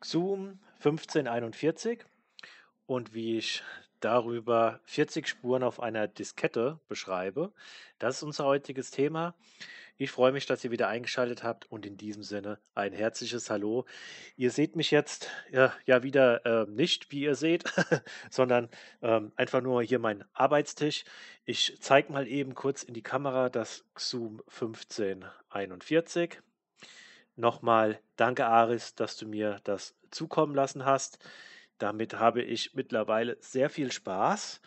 Xoom 1541 und wie ich darüber 40 Spuren auf einer Diskette beschreibe. Das ist unser heutiges Thema. Ich freue mich, dass ihr wieder eingeschaltet habt und in diesem Sinne ein herzliches Hallo. Ihr seht mich jetzt ja, äh, ja wieder äh, nicht, wie ihr seht, sondern ähm, einfach nur hier meinen Arbeitstisch. Ich zeige mal eben kurz in die Kamera das Zoom 1541. Nochmal danke, Aris, dass du mir das zukommen lassen hast. Damit habe ich mittlerweile sehr viel Spaß.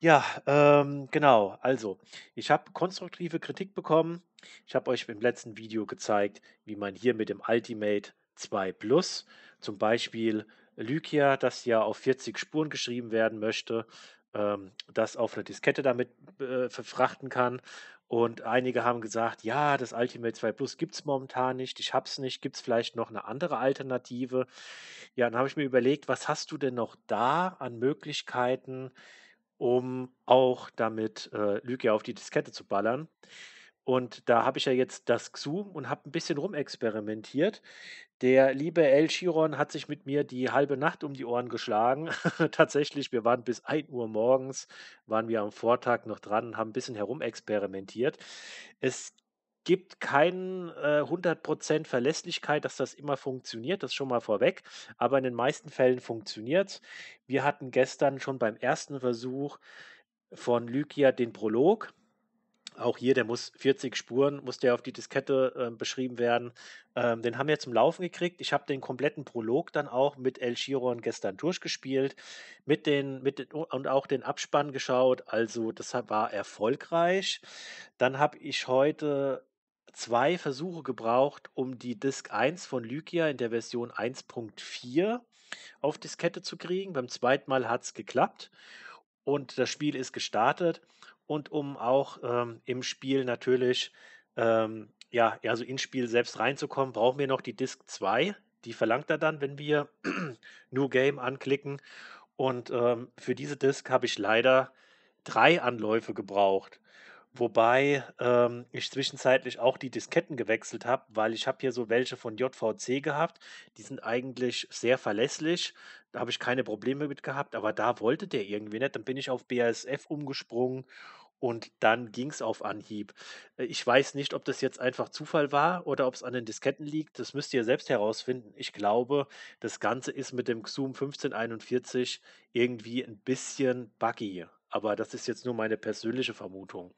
Ja, ähm, genau. Also, ich habe konstruktive Kritik bekommen. Ich habe euch im letzten Video gezeigt, wie man hier mit dem Ultimate 2 Plus zum Beispiel Lykia, das ja auf 40 Spuren geschrieben werden möchte, ähm, das auf eine Diskette damit äh, verfrachten kann und einige haben gesagt, ja, das Ultimate 2 Plus gibt es momentan nicht, ich hab's nicht, gibt es vielleicht noch eine andere Alternative? Ja, dann habe ich mir überlegt, was hast du denn noch da an Möglichkeiten, um auch damit äh, Lygia auf die Diskette zu ballern? Und da habe ich ja jetzt das Xoom und habe ein bisschen rumexperimentiert. Der liebe El Chiron hat sich mit mir die halbe Nacht um die Ohren geschlagen. Tatsächlich, wir waren bis 1 Uhr morgens, waren wir am Vortag noch dran, und haben ein bisschen herumexperimentiert. Es gibt keine äh, 100% Verlässlichkeit, dass das immer funktioniert, das schon mal vorweg, aber in den meisten Fällen funktioniert es. Wir hatten gestern schon beim ersten Versuch von Lykia den Prolog auch hier, der muss 40 Spuren, muss der auf die Diskette äh, beschrieben werden. Ähm, den haben wir zum Laufen gekriegt. Ich habe den kompletten Prolog dann auch mit El Chiron gestern durchgespielt mit den, mit den, und auch den Abspann geschaut. Also das war erfolgreich. Dann habe ich heute zwei Versuche gebraucht, um die Disk 1 von Lykia in der Version 1.4 auf Diskette zu kriegen. Beim zweiten Mal hat es geklappt und das Spiel ist gestartet und um auch ähm, im Spiel natürlich, ähm, ja, also ins Spiel selbst reinzukommen, brauchen wir noch die Disk 2. Die verlangt er dann, wenn wir New Game anklicken. Und ähm, für diese Disk habe ich leider drei Anläufe gebraucht. Wobei ähm, ich zwischenzeitlich auch die Disketten gewechselt habe, weil ich habe hier so welche von JVC gehabt. Die sind eigentlich sehr verlässlich. Da habe ich keine Probleme mit gehabt, aber da wollte der irgendwie nicht. Dann bin ich auf BASF umgesprungen und dann ging es auf Anhieb. Äh, ich weiß nicht, ob das jetzt einfach Zufall war oder ob es an den Disketten liegt. Das müsst ihr selbst herausfinden. Ich glaube, das Ganze ist mit dem Xoom 1541 irgendwie ein bisschen buggy. Aber das ist jetzt nur meine persönliche Vermutung.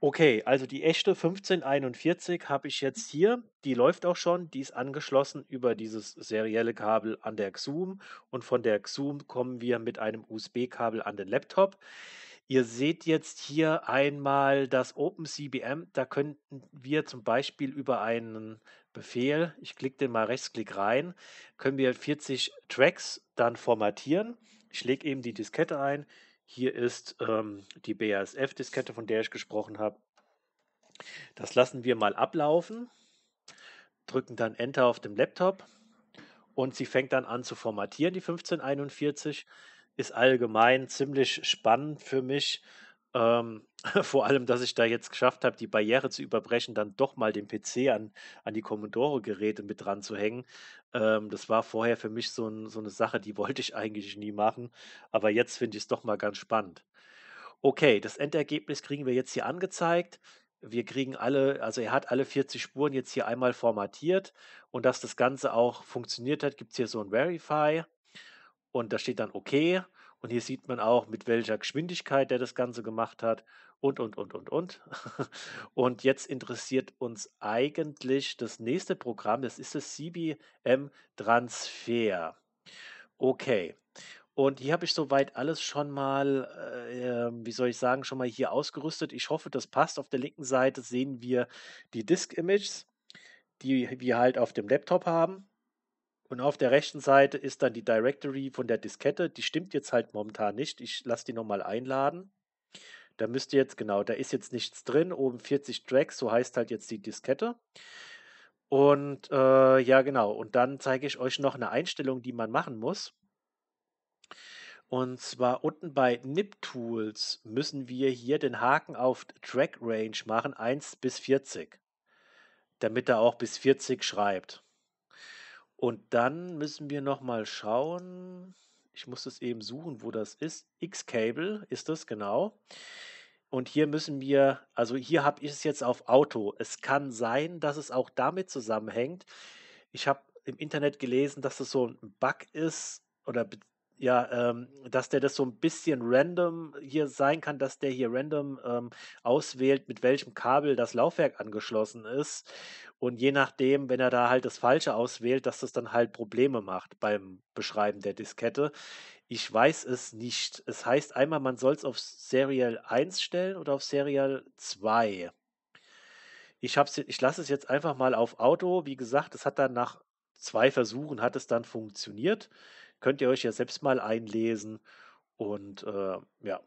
Okay, also die echte 1541 habe ich jetzt hier. Die läuft auch schon. Die ist angeschlossen über dieses serielle Kabel an der XUM und von der XUM kommen wir mit einem USB-Kabel an den Laptop. Ihr seht jetzt hier einmal das OpenCBM. Da könnten wir zum Beispiel über einen Befehl, ich klicke den mal rechtsklick rein, können wir 40 Tracks dann formatieren. Ich lege eben die Diskette ein, hier ist ähm, die BASF-Diskette, von der ich gesprochen habe. Das lassen wir mal ablaufen, drücken dann Enter auf dem Laptop und sie fängt dann an zu formatieren, die 1541. Ist allgemein ziemlich spannend für mich, ähm, vor allem, dass ich da jetzt geschafft habe, die Barriere zu überbrechen, dann doch mal den PC an, an die Commodore-Geräte mit dran zu hängen. Ähm, das war vorher für mich so, ein, so eine Sache, die wollte ich eigentlich nie machen. Aber jetzt finde ich es doch mal ganz spannend. Okay, das Endergebnis kriegen wir jetzt hier angezeigt. Wir kriegen alle, also er hat alle 40 Spuren jetzt hier einmal formatiert und dass das Ganze auch funktioniert hat, gibt es hier so ein Verify und da steht dann okay. Und hier sieht man auch, mit welcher Geschwindigkeit der das Ganze gemacht hat und, und, und, und, und. Und jetzt interessiert uns eigentlich das nächste Programm, das ist das CBM Transfer. Okay. Und hier habe ich soweit alles schon mal, äh, wie soll ich sagen, schon mal hier ausgerüstet. Ich hoffe, das passt. Auf der linken Seite sehen wir die Disk-Images, die wir halt auf dem Laptop haben. Und auf der rechten Seite ist dann die Directory von der Diskette. Die stimmt jetzt halt momentan nicht. Ich lasse die nochmal einladen. Da müsst ihr jetzt, genau, da ist jetzt nichts drin. Oben 40 Tracks, so heißt halt jetzt die Diskette. Und äh, ja, genau. Und dann zeige ich euch noch eine Einstellung, die man machen muss. Und zwar unten bei NIP Tools müssen wir hier den Haken auf Track Range machen, 1 bis 40, damit er auch bis 40 schreibt. Und dann müssen wir nochmal schauen. Ich muss das eben suchen, wo das ist. X-Cable ist das, genau. Und hier müssen wir, also hier habe ich es jetzt auf Auto. Es kann sein, dass es auch damit zusammenhängt. Ich habe im Internet gelesen, dass es so ein Bug ist oder ja, ähm, dass der das so ein bisschen random hier sein kann, dass der hier random ähm, auswählt, mit welchem Kabel das Laufwerk angeschlossen ist. Und je nachdem, wenn er da halt das Falsche auswählt, dass das dann halt Probleme macht beim Beschreiben der Diskette. Ich weiß es nicht. Es heißt einmal, man soll es auf Serial 1 stellen oder auf Serial 2. Ich, ich lasse es jetzt einfach mal auf Auto. Wie gesagt, es hat dann nach zwei Versuchen hat es dann funktioniert. Könnt ihr euch ja selbst mal einlesen. Und äh, ja.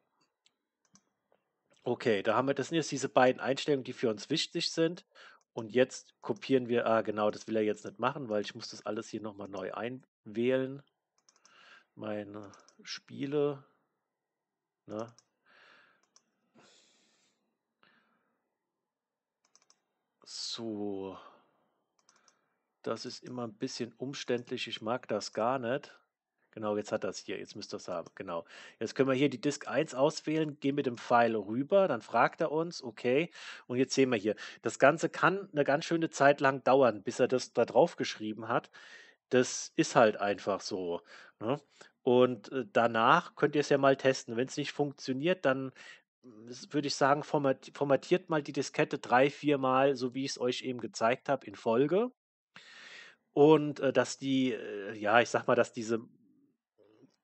Okay, da haben wir, das sind jetzt diese beiden Einstellungen, die für uns wichtig sind. Und jetzt kopieren wir, ah genau, das will er jetzt nicht machen, weil ich muss das alles hier nochmal neu einwählen. Meine Spiele. Ne? So. Das ist immer ein bisschen umständlich. Ich mag das gar nicht. Genau, jetzt hat das hier. Jetzt müsst ihr es haben. Genau. Jetzt können wir hier die Disk 1 auswählen, gehen mit dem Pfeil rüber, dann fragt er uns, okay. Und jetzt sehen wir hier, das Ganze kann eine ganz schöne Zeit lang dauern, bis er das da drauf geschrieben hat. Das ist halt einfach so. Ne? Und äh, danach könnt ihr es ja mal testen. Wenn es nicht funktioniert, dann mm, würde ich sagen, formatiert mal die Diskette drei, vier Mal, so wie ich es euch eben gezeigt habe, in Folge und äh, dass die, äh, ja, ich sag mal, dass diese,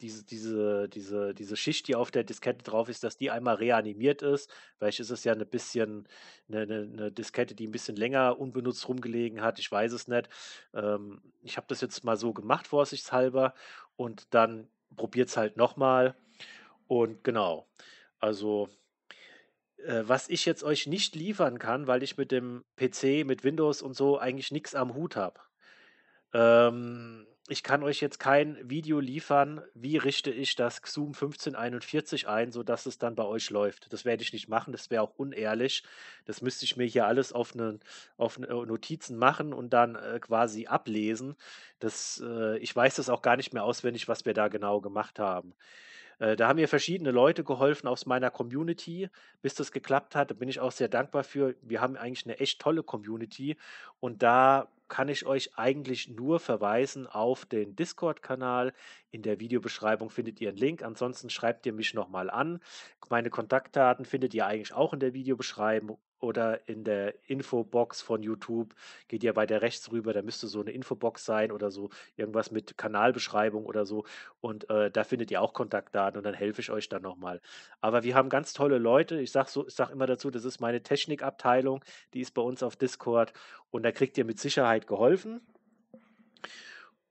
diese, diese, diese, diese Schicht, die auf der Diskette drauf ist, dass die einmal reanimiert ist. Vielleicht ist es ja ein ne bisschen eine, eine, eine, Diskette, die ein bisschen länger unbenutzt rumgelegen hat. Ich weiß es nicht. Ähm, ich habe das jetzt mal so gemacht, vorsichtshalber, und dann probiert es halt nochmal. Und genau, also äh, was ich jetzt euch nicht liefern kann, weil ich mit dem PC, mit Windows und so eigentlich nichts am Hut habe. Ähm, ich kann euch jetzt kein Video liefern, wie richte ich das Zoom 1541 ein, sodass es dann bei euch läuft. Das werde ich nicht machen, das wäre auch unehrlich. Das müsste ich mir hier alles auf, eine, auf ne, äh, Notizen machen und dann äh, quasi ablesen. Das, äh, ich weiß das auch gar nicht mehr auswendig, was wir da genau gemacht haben. Äh, da haben mir verschiedene Leute geholfen aus meiner Community, bis das geklappt hat. Da bin ich auch sehr dankbar für. Wir haben eigentlich eine echt tolle Community und da kann ich euch eigentlich nur verweisen auf den Discord-Kanal. In der Videobeschreibung findet ihr einen Link. Ansonsten schreibt ihr mich nochmal an. Meine Kontaktdaten findet ihr eigentlich auch in der Videobeschreibung oder in der Infobox von YouTube, geht ihr weiter rechts rüber, da müsste so eine Infobox sein oder so irgendwas mit Kanalbeschreibung oder so und äh, da findet ihr auch Kontaktdaten und dann helfe ich euch dann nochmal. Aber wir haben ganz tolle Leute, ich sage so, sag immer dazu, das ist meine Technikabteilung, die ist bei uns auf Discord und da kriegt ihr mit Sicherheit geholfen.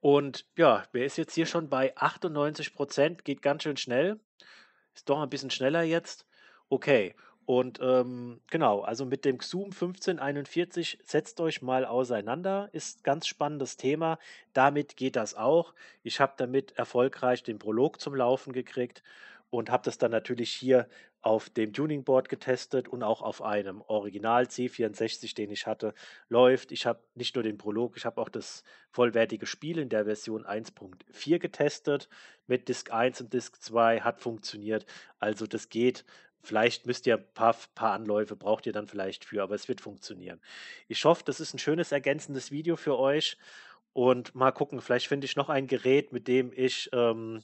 Und ja, wer ist jetzt hier schon bei 98 Prozent? Geht ganz schön schnell. Ist doch ein bisschen schneller jetzt. Okay. Und ähm, genau, also mit dem XUM 1541 setzt euch mal auseinander, ist ganz spannendes Thema. Damit geht das auch. Ich habe damit erfolgreich den Prolog zum Laufen gekriegt und habe das dann natürlich hier auf dem Tuning Board getestet und auch auf einem Original C64, den ich hatte, läuft. Ich habe nicht nur den Prolog, ich habe auch das vollwertige Spiel in der Version 1.4 getestet mit Disk 1 und Disk 2 hat funktioniert. Also das geht vielleicht müsst ihr ein paar, paar Anläufe, braucht ihr dann vielleicht für, aber es wird funktionieren. Ich hoffe, das ist ein schönes ergänzendes Video für euch und mal gucken, vielleicht finde ich noch ein Gerät, mit dem ich ähm,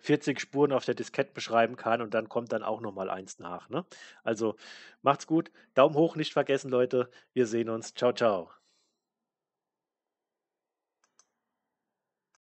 40 Spuren auf der Diskette beschreiben kann und dann kommt dann auch nochmal eins nach. Ne? Also macht's gut, Daumen hoch nicht vergessen, Leute. Wir sehen uns. Ciao, ciao.